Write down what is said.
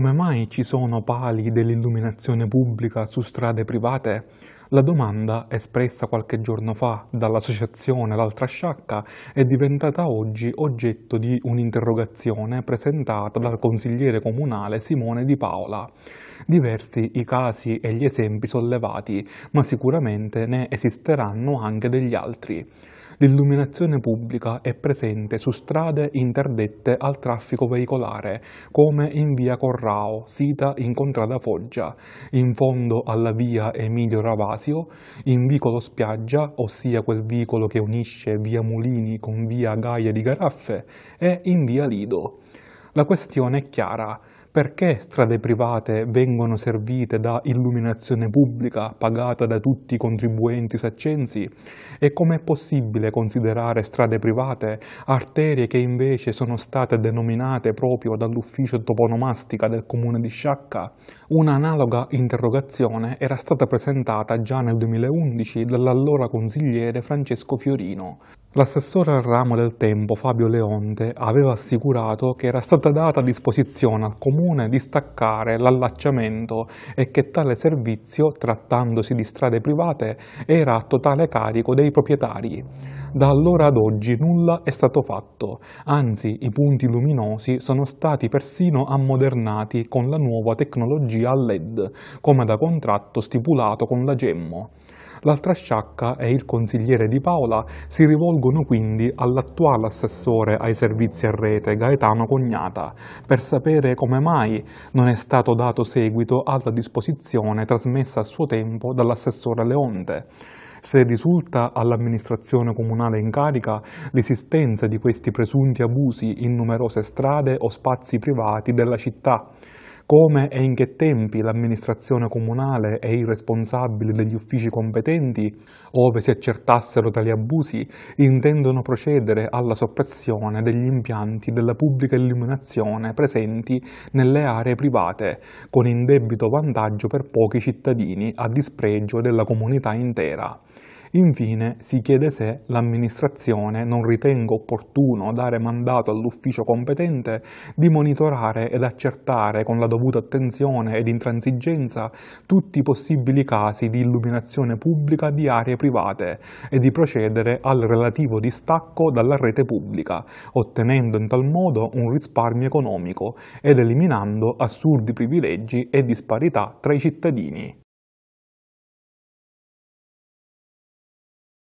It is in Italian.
Come mai ci sono pali dell'illuminazione pubblica su strade private? La domanda, espressa qualche giorno fa dall'associazione L'altra sciacca, è diventata oggi oggetto di un'interrogazione presentata dal consigliere comunale Simone Di Paola. Diversi i casi e gli esempi sollevati, ma sicuramente ne esisteranno anche degli altri. L'illuminazione pubblica è presente su strade interdette al traffico veicolare, come in via Corrao, sita in contrada Foggia, in fondo alla via Emilio Ravasio, in vicolo Spiaggia, ossia quel vicolo che unisce via Mulini con via Gaia di Garaffe, e in via Lido. La questione è chiara perché strade private vengono servite da illuminazione pubblica pagata da tutti i contribuenti saccensi? E com'è possibile considerare strade private arterie che invece sono state denominate proprio dall'ufficio toponomastica del comune di Sciacca? Un'analoga interrogazione era stata presentata già nel 2011 dall'allora consigliere Francesco Fiorino. L'assessore al ramo del tempo Fabio Leonte aveva assicurato che era stata data a disposizione al comune comune di staccare l'allacciamento e che tale servizio, trattandosi di strade private, era a totale carico dei proprietari. Da allora ad oggi nulla è stato fatto, anzi i punti luminosi sono stati persino ammodernati con la nuova tecnologia LED, come da contratto stipulato con la Gemmo. L'altra sciacca e il consigliere di Paola si rivolgono quindi all'attuale assessore ai servizi a rete Gaetano Cognata per sapere come mai non è stato dato seguito alla disposizione trasmessa a suo tempo dall'assessore Leonte se risulta all'amministrazione comunale in carica l'esistenza di questi presunti abusi in numerose strade o spazi privati della città come e in che tempi l'amministrazione comunale e i responsabili degli uffici competenti, ove si accertassero tali abusi, intendono procedere alla soppressione degli impianti della pubblica illuminazione presenti nelle aree private, con indebito vantaggio per pochi cittadini a dispregio della comunità intera. Infine si chiede se l'amministrazione non ritenga opportuno dare mandato all'ufficio competente di monitorare ed accertare con la dovuta attenzione ed intransigenza tutti i possibili casi di illuminazione pubblica di aree private e di procedere al relativo distacco dalla rete pubblica, ottenendo in tal modo un risparmio economico ed eliminando assurdi privilegi e disparità tra i cittadini.